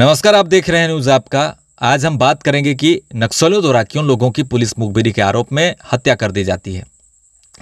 नमस्कार आप देख रहे हैं न्यूज आपका आज हम बात करेंगे कि नक्सलियों द्वारा क्यों लोगों की पुलिस मुखबिरी के आरोप में हत्या कर दी जाती है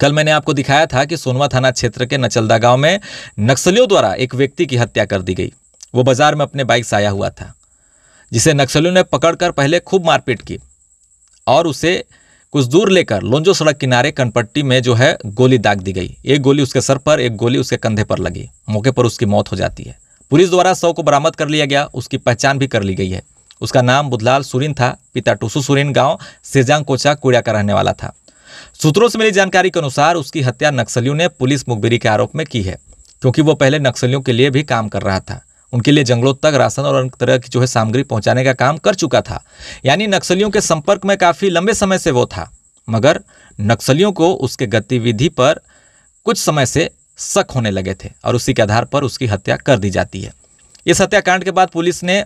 कल मैंने आपको दिखाया था कि सोनवा थाना क्षेत्र के नचलदा गांव में नक्सलियों द्वारा एक व्यक्ति की हत्या कर दी गई वो बाजार में अपने बाइक से आया हुआ था जिसे नक्सलियों ने पकड़कर पहले खूब मारपीट की और उसे कुछ दूर लेकर लोंजो सड़क किनारे कनपट्टी में जो है गोली दाग दी गई एक गोली उसके सर पर एक गोली उसके कंधे पर लगी मौके पर उसकी मौत हो जाती है पुलिस द्वारा शव को बरामद कर लिया गया उसकी पहचान भी कर ली गई है उसका नाम बुधलाल सुरिन था पिता टुसु सुरिन गांव सिरजांग कोचा कुड़िया का रहने वाला था सूत्रों से मिली जानकारी के अनुसार उसकी हत्या नक्सलियों ने पुलिस मुखबिरी के आरोप में की है क्योंकि वो पहले नक्सलियों के लिए भी काम कर रहा था उनके लिए जंगलों तक राशन और अन्य तरह की जो है सामग्री पहुंचाने का काम कर चुका था यानी नक्सलियों के संपर्क में काफ़ी लंबे समय से वो था मगर नक्सलियों को उसके गतिविधि पर कुछ समय से शक होने लगे थे और उसी के आधार पर उसकी हत्या कर दी जाती है इस हत्याकांड के बाद पुलिस ने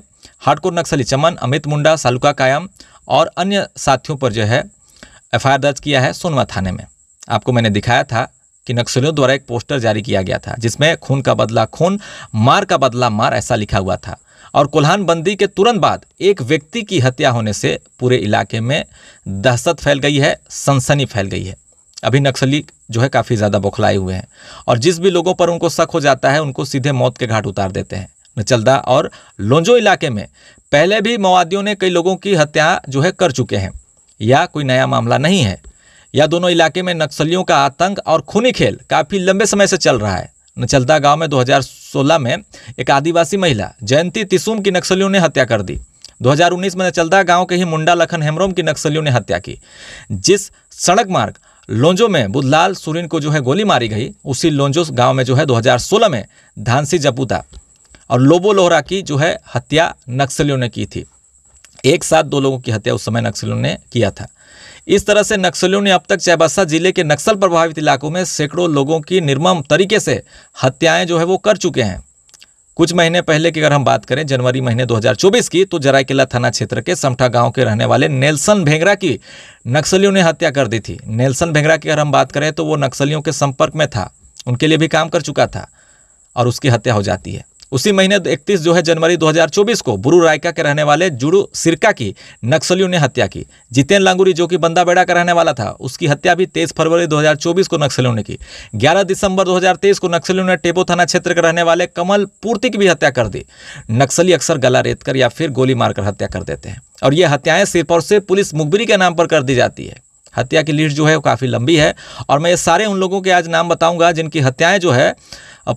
हार्डकोर नक्सली चमन अमित मुंडा सालुका कायम और अन्य साथियों पर जो है एफ दर्ज किया है सोनवा थाने में आपको मैंने दिखाया था कि नक्सलियों द्वारा एक पोस्टर जारी किया गया था जिसमें खून का बदला खून मार का बदला मार ऐसा लिखा हुआ था और कोल्हान बंदी के तुरंत बाद एक व्यक्ति की हत्या होने से पूरे इलाके में दहशत फैल गई है सनसनी फैल गई है अभी नक्सली जो है काफ़ी ज़्यादा बौखलाए हुए हैं और जिस भी लोगों पर उनको शक हो जाता है उनको सीधे मौत के घाट उतार देते हैं नचलदा और लोंजो इलाके में पहले भी माओवादियों ने कई लोगों की हत्या जो है कर चुके हैं या कोई नया मामला नहीं है या दोनों इलाके में नक्सलियों का आतंक और खूनी खेल काफ़ी लंबे समय से चल रहा है नचलदा गांव में 2016 में एक आदिवासी महिला जयंती तिसुम की नक्सलियों ने हत्या कर दी 2019 में नचलदा गांव के ही मुंडा लखन हेमरोम की नक्सलियों ने हत्या की जिस सड़क मार्ग लोंजो में बुधलाल सुरीन को जो है गोली मारी गई उसी लोंजो गांव में जो है 2016 में धानसी जपूता और लोबो लोहरा की जो है हत्या नक्सलियों ने की थी एक साथ दो लोगों की हत्या उस समय नक्सलियों ने किया था इस तरह से नक्सलियों ने अब तक चैबस्सा जिले के नक्सल प्रभावित इलाकों में सैकड़ों लोगों की निर्मम तरीके से हत्याएं जो है वो कर चुके हैं कुछ महीने पहले की अगर हम बात करें जनवरी महीने 2024 की तो जरायकिला थाना क्षेत्र के समठा गांव के रहने वाले नेल्सन भेंगरा की नक्सलियों ने हत्या कर दी थी नेल्सन भेंगरा की अगर हम बात करें तो वो नक्सलियों के संपर्क में था उनके लिए भी काम कर चुका था और उसकी हत्या हो जाती है उसी महीने 31 जो है जनवरी 2024 को बुरू रायका के रहने वाले जुड़ू सिरका की नक्सलियों ने हत्या की जितेन लांगुरी जो कि बंदाबेड़ा का रहने वाला था उसकी हत्या भी तेईस फरवरी 2024 को नक्सलियों ने की ग्यारह दिसंबर 2023 को नक्सलियों ने टेपो थाना क्षेत्र के रहने वाले कमल पूर्ति की भी हत्या कर दी नक्सली अक्सर गला रेत कर या फिर गोली मारकर हत्या कर देते हैं और ये हत्याएं सिर्फ और सिर्फ पुलिस मुखबिरी के नाम पर कर दी जाती है हत्या की लिस्ट जो है वो काफ़ी लंबी है और मैं ये सारे उन लोगों के आज नाम बताऊंगा जिनकी हत्याएं जो है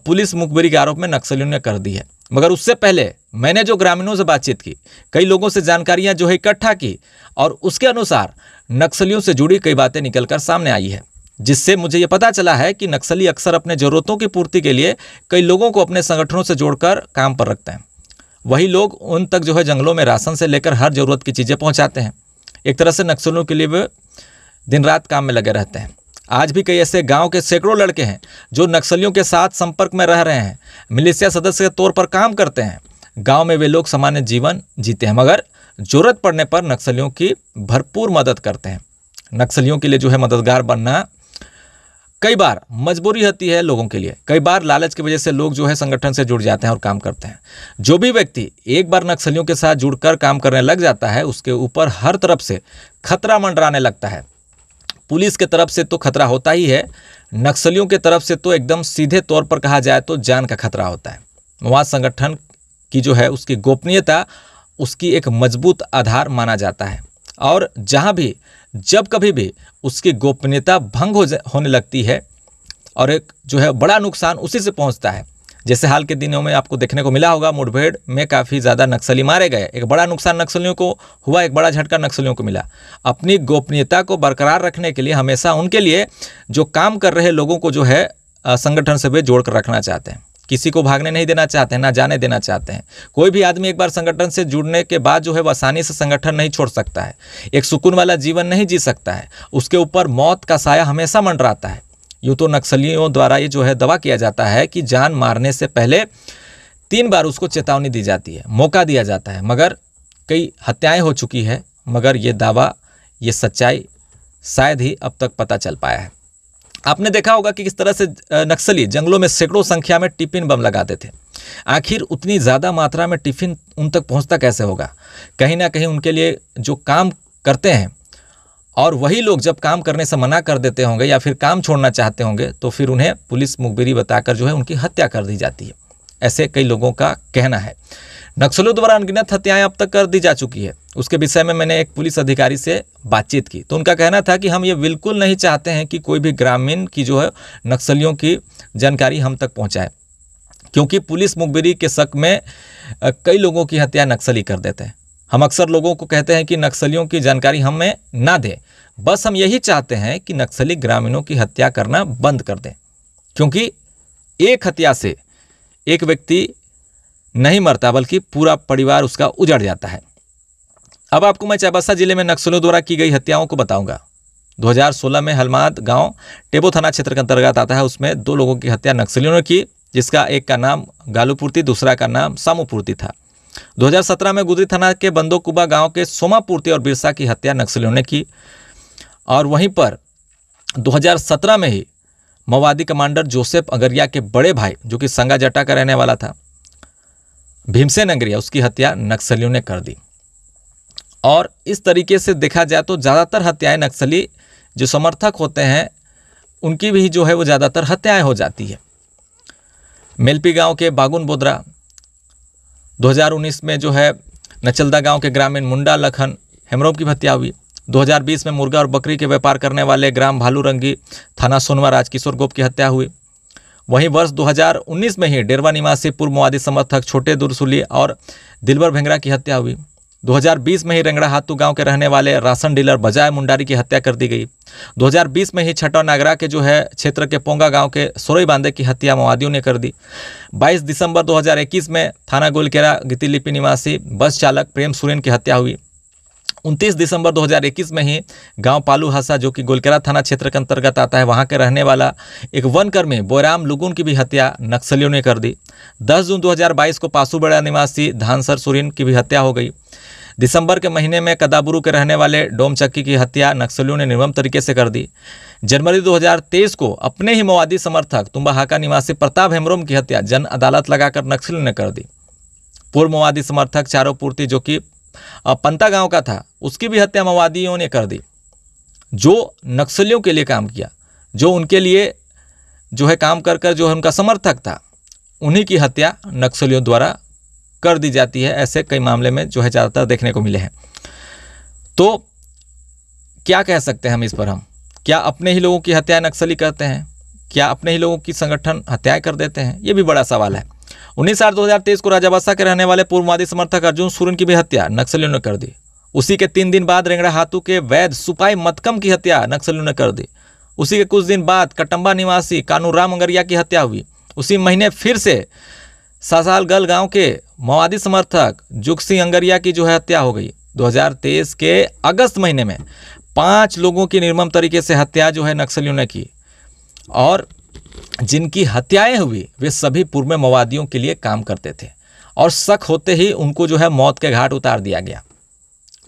पुलिस मुखबरी के आरोप में नक्सलियों ने कर दी है मगर उससे पहले मैंने जो ग्रामीणों से बातचीत की कई लोगों से जानकारियां जो है इकट्ठा की और उसके अनुसार नक्सलियों से जुड़ी कई बातें निकलकर सामने आई है जिससे मुझे ये पता चला है कि नक्सली अक्सर अपने ज़रूरतों की पूर्ति के लिए कई लोगों को अपने संगठनों से जोड़कर काम पर रखते हैं वही लोग उन तक जो है जंगलों में राशन से लेकर हर ज़रूरत की चीज़ें पहुँचाते हैं एक तरह से नक्सलियों के लिए दिन रात काम में लगे रहते हैं आज भी कई ऐसे गांव के सैकड़ों लड़के हैं जो नक्सलियों के साथ संपर्क में रह रहे हैं मिलिशिया सदस्य के तौर पर काम करते हैं गांव में वे लोग सामान्य जीवन जीते हैं मगर जरूरत पड़ने पर नक्सलियों की भरपूर मदद करते हैं नक्सलियों के लिए जो है मददगार बनना कई बार मजबूरी होती है लोगों के लिए कई बार लालच की वजह से लोग जो है संगठन से जुड़ जाते हैं और काम करते हैं जो भी व्यक्ति एक बार नक्सलियों के साथ जुड़कर काम करने लग जाता है उसके ऊपर हर तरफ से खतरा मंडराने लगता है पुलिस के तरफ से तो खतरा होता ही है नक्सलियों के तरफ से तो एकदम सीधे तौर पर कहा जाए तो जान का खतरा होता है वहाँ संगठन की जो है उसकी गोपनीयता उसकी एक मजबूत आधार माना जाता है और जहाँ भी जब कभी भी उसकी गोपनीयता भंग हो होने लगती है और एक जो है बड़ा नुकसान उसी से पहुँचता है जैसे हाल के दिनों में आपको देखने को मिला होगा मुठभेड़ में काफ़ी ज़्यादा नक्सली मारे गए एक बड़ा नुकसान नक्सलियों को हुआ एक बड़ा झटका नक्सलियों को मिला अपनी गोपनीयता को बरकरार रखने के लिए हमेशा उनके लिए जो काम कर रहे लोगों को जो है संगठन से वे जोड़ कर रखना चाहते हैं किसी को भागने नहीं देना चाहते हैं ना जाने देना चाहते हैं कोई भी आदमी एक बार संगठन से जुड़ने के बाद जो है वह आसानी से संगठन नहीं छोड़ सकता है एक सुकून वाला जीवन नहीं जी सकता है उसके ऊपर मौत का साया हमेशा मंडराता है यूँ तो नक्सलियों द्वारा ये जो है दवा किया जाता है कि जान मारने से पहले तीन बार उसको चेतावनी दी जाती है मौका दिया जाता है मगर कई हत्याएं हो चुकी है मगर ये दावा ये सच्चाई शायद ही अब तक पता चल पाया है आपने देखा होगा कि किस तरह से नक्सली जंगलों में सैकड़ों संख्या में टिफिन बम लगाते थे आखिर उतनी ज़्यादा मात्रा में टिफिन उन तक पहुंचता कैसे होगा कहीं ना कहीं उनके लिए जो काम करते हैं और वही लोग जब काम करने से मना कर देते होंगे या फिर काम छोड़ना चाहते होंगे तो फिर उन्हें पुलिस मुखबिरी बताकर जो है उनकी हत्या कर दी जाती है ऐसे कई लोगों का कहना है नक्सलों द्वारा अनगिनत हत्याएं अब तक कर दी जा चुकी है उसके विषय में मैंने एक पुलिस अधिकारी से बातचीत की तो उनका कहना था कि हम ये बिल्कुल नहीं चाहते हैं कि कोई भी ग्रामीण की जो है नक्सलियों की जानकारी हम तक पहुँचाए क्योंकि पुलिस मुखबिरी के शक में कई लोगों की हत्या नक्सली कर देते हैं हम अक्सर लोगों को कहते हैं कि नक्सलियों की जानकारी हमें ना दें बस हम यही चाहते हैं कि नक्सली ग्रामीणों की हत्या करना बंद कर दें क्योंकि एक हत्या से एक व्यक्ति नहीं मरता बल्कि पूरा परिवार उसका उजड़ जाता है अब आपको मैं चाबासा जिले में नक्सलियों द्वारा की गई हत्याओं को बताऊंगा 2016 में हलमाद गांव टेबो थाना क्षेत्र के अंतर्गत आता है उसमें दो लोगों की हत्या नक्सलियों ने की जिसका एक का नाम गालूपूर्ति दूसरा का नाम सामूपूर्ति था 2017 में गुदरी थाना के बंदोकुबा गांव के सोमापूर्ति और बिरसा की हत्या नक्सलियों ने की और वहीं पर 2017 में ही माओवादी कमांडर जोसेफ अगरिया के बड़े भाई जो कि संगा जटा का रहने वाला था भीमसेन अगरिया उसकी हत्या नक्सलियों ने कर दी और इस तरीके से देखा जाए तो ज़्यादातर हत्याएं नक्सली जो समर्थक होते हैं उनकी भी जो है वो ज़्यादातर हत्याएं हो जाती है मेलपी गांव के बागुन बोदरा 2019 में जो है नचलदा गांव के ग्रामीण मुंडा लखन हेमरोम की हत्या हुई 2020 में मुर्गा और बकरी के व्यापार करने वाले ग्राम भालूरंगी थाना सोनवा राजकिशोर गोप की हत्या हुई वहीं वर्ष 2019 में ही डेरवा निवासी पूर्व मोवादी समर्थक छोटे दुरसुली और दिलवर भेंगरा की हत्या हुई 2020 में ही हाथू गांव के रहने वाले राशन डीलर बजाय मुंडारी की हत्या कर दी गई 2020 में ही छठा नागरा के जो है क्षेत्र के पोंगा गांव के सोरई बांदे की हत्या माओवादियों ने कर दी 22 दिसंबर 2021 में थाना गोलकेरा गितिलिपि निवासी बस चालक प्रेम सुरेन की हत्या हुई 29 दिसंबर 2021 में ही गांव पालू हासा जो कि गोलकेरा थाना क्षेत्र के अंतर्गत आता है वहां के रहने वाला एक वनकर्मी बोराम लुगुन की भी हत्या नक्सलियों ने कर दी 10 जून 2022 को पासूबेड़ा निवासी धानसर सुरेन की भी हत्या हो गई दिसंबर के महीने में कदाबुरू के रहने वाले डोमचक्की की हत्या नक्सलियों ने निर्मम तरीके से कर दी जनवरी 2023 को अपने ही मवादी समर्थक तुम्बाहाका निवासी प्रताप हेम्ब्रोम की हत्या जन अदालत लगाकर नक्सलियों ने कर दी पूर्व मवादी समर्थक चारोपूर्ति जो कि पंता गांव का था उसकी भी हत्या मवादियों ने कर दी जो नक्सलियों के लिए काम किया जो उनके लिए जो है काम कर कर जो है उनका समर्थक था उन्हीं की हत्या नक्सलियों द्वारा कर दी जाती है ऐसे कई मामले में जो है ज़्यादातर देखने को मिले हैं तो क्या कह सकते हैं हम इस पर हम क्या अपने ही लोगों की हत्याएं नक्सली करते हैं क्या अपने ही लोगों की संगठन हत्याएं कर देते हैं ये भी बड़ा सवाल है उन्नीस साल दो को राजाबासा के रहने वाले पूर्ववादी समर्थक अर्जुन सूरन की भी हत्या नक्सलियों ने कर दी उसी के तीन दिन बाद रेंगड़ा हाथू के वैध सुपाई मतकम की हत्या नक्सलियों ने कर दी उसी के कुछ दिन बाद कटम्बा निवासी कानू राम अंगरिया की हत्या हुई उसी महीने फिर से सासालगल गांव के माओवादी समर्थक जुगसी अंगरिया की जो है हत्या हो गई 2023 के अगस्त महीने में पांच लोगों की निर्मम तरीके से हत्या जो है नक्सलियों ने की और जिनकी हत्याएं हुई वे सभी पूर्व में माओवादियों के लिए काम करते थे और शक होते ही उनको जो है मौत के घाट उतार दिया गया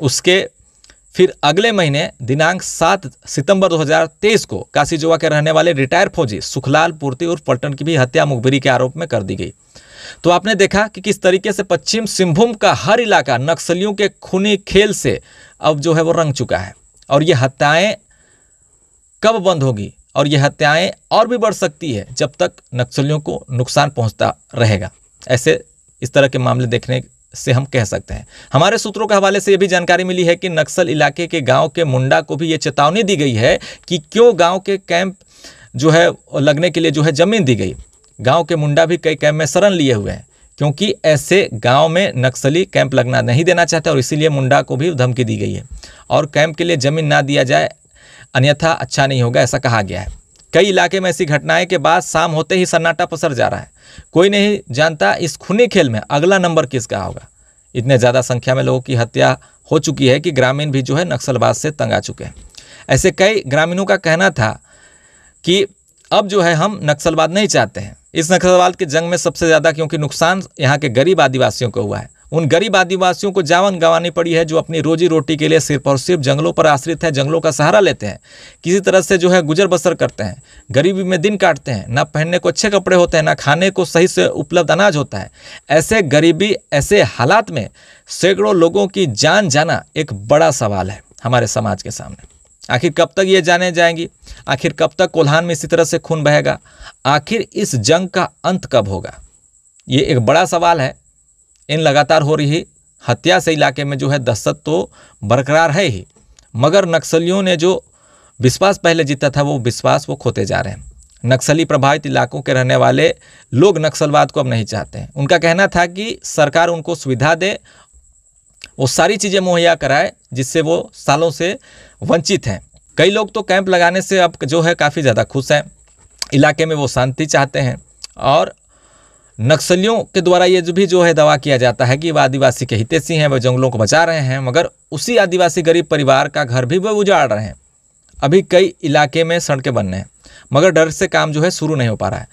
उसके फिर अगले महीने दिनांक 7 सितंबर 2023 को कासीजोवा के रहने वाले रिटायर फौजी सुखलाल पूर्ति उर्फ पलटन की भी हत्या मुखबिरी के आरोप में कर दी गई तो आपने देखा कि किस तरीके से पश्चिम सिंहभूम का हर इलाका नक्सलियों के खूनी खेल से अब जो है वो रंग चुका है और ये हत्याएं कब बंद होगी और ये हत्याएं और भी बढ़ सकती है जब तक नक्सलियों को नुकसान पहुंचता रहेगा ऐसे इस तरह के मामले देखने से हम कह सकते हैं हमारे सूत्रों के हवाले से यह भी जानकारी मिली है कि नक्सल इलाके के गांव के मुंडा को भी यह चेतावनी दी गई है कि क्यों गांव के कैंप जो है लगने के लिए जो है ज़मीन दी गई गांव के मुंडा भी कई कैंप में शरण लिए हुए हैं क्योंकि ऐसे गांव में नक्सली कैंप लगना नहीं देना चाहते और इसीलिए मुंडा को भी धमकी दी गई है और कैंप के लिए ज़मीन ना दिया जाए अन्यथा अच्छा नहीं होगा ऐसा कहा गया है कई इलाके में ऐसी घटनाएं के बाद शाम होते ही सन्नाटा पसर जा रहा है कोई नहीं जानता इस खूनी खेल में अगला नंबर किसका होगा इतने ज़्यादा संख्या में लोगों की हत्या हो चुकी है कि ग्रामीण भी जो है नक्सलवाद से तंग आ चुके हैं ऐसे कई ग्रामीणों का कहना था कि अब जो है हम नक्सलवाद नहीं चाहते हैं इस नक्सलवाद के जंग में सबसे ज़्यादा क्योंकि नुकसान यहाँ के गरीब आदिवासियों को हुआ है उन गरीब आदिवासियों को जावन गंवानी पड़ी है जो अपनी रोजी रोटी के लिए सिर्फ और सिर्फ जंगलों पर आश्रित है जंगलों का सहारा लेते हैं किसी तरह से जो है गुजर बसर करते हैं गरीबी में दिन काटते हैं ना पहनने को अच्छे कपड़े होते हैं ना खाने को सही से उपलब्ध अनाज होता है ऐसे गरीबी ऐसे हालात में सैकड़ों लोगों की जान जाना एक बड़ा सवाल है हमारे समाज के सामने आखिर कब तक ये जाने जाएंगी आखिर कब तक कोल्हान में इसी तरह से खून बहेगा आखिर इस जंग का अंत कब होगा ये एक बड़ा सवाल है इन लगातार हो रही हत्या से इलाके में जो है दहशत तो बरकरार है ही मगर नक्सलियों ने जो विश्वास पहले जीता था वो विश्वास वो खोते जा रहे हैं नक्सली प्रभावित इलाकों के रहने वाले लोग नक्सलवाद को अब नहीं चाहते हैं उनका कहना था कि सरकार उनको सुविधा दे वो सारी चीज़ें मुहैया कराए जिससे वो सालों से वंचित हैं कई लोग तो कैंप लगाने से अब जो है काफ़ी ज़्यादा खुश हैं इलाके में वो शांति चाहते हैं और नक्सलियों के द्वारा ये जो भी जो है दवा किया जाता है कि वह आदिवासी के हितेशी हैं वह जंगलों को बचा रहे हैं मगर उसी आदिवासी गरीब परिवार का घर भी वह उजाड़ रहे हैं अभी कई इलाके में सड़कें बन रहे हैं मगर डर से काम जो है शुरू नहीं हो पा रहा है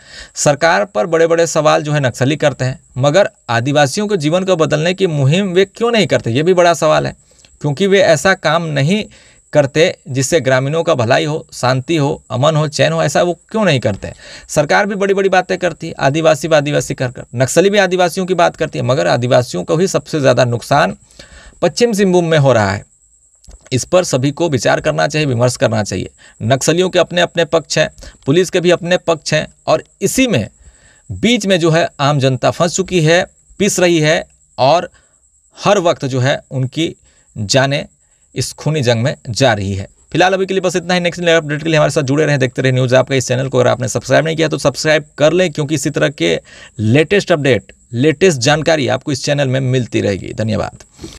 सरकार पर बड़े बड़े सवाल जो है नक्सली करते हैं मगर आदिवासियों के जीवन को बदलने की मुहिम वे क्यों नहीं करते ये भी बड़ा सवाल है क्योंकि वे ऐसा काम नहीं करते जिससे ग्रामीणों का भलाई हो शांति हो अमन हो चैन हो ऐसा वो क्यों नहीं करते सरकार भी बड़ी बड़ी बातें करती है आदिवासी भी आदिवासी कर कर नक्सली भी आदिवासियों की बात करती है मगर आदिवासियों को ही सबसे ज़्यादा नुकसान पश्चिम सिंहभूम में हो रहा है इस पर सभी को विचार करना चाहिए विमर्श करना चाहिए नक्सलियों के अपने अपने पक्ष हैं पुलिस के भी अपने पक्ष हैं और इसी में बीच में जो है आम जनता फंस चुकी है पिस रही है और हर वक्त जो है उनकी जाने इस खूनी जंग में जा रही है फिलहाल अभी के लिए बस इतना ही नेक्स्ट अपडेट के लिए हमारे साथ जुड़े रहें देखते रहे न्यूज़ आपका इस चैनल को अगर आपने सब्सक्राइब नहीं किया तो सब्सक्राइब कर लें क्योंकि इसी तरह के लेटेस्ट अपडेट लेटेस्ट जानकारी आपको इस चैनल में मिलती रहेगी धन्यवाद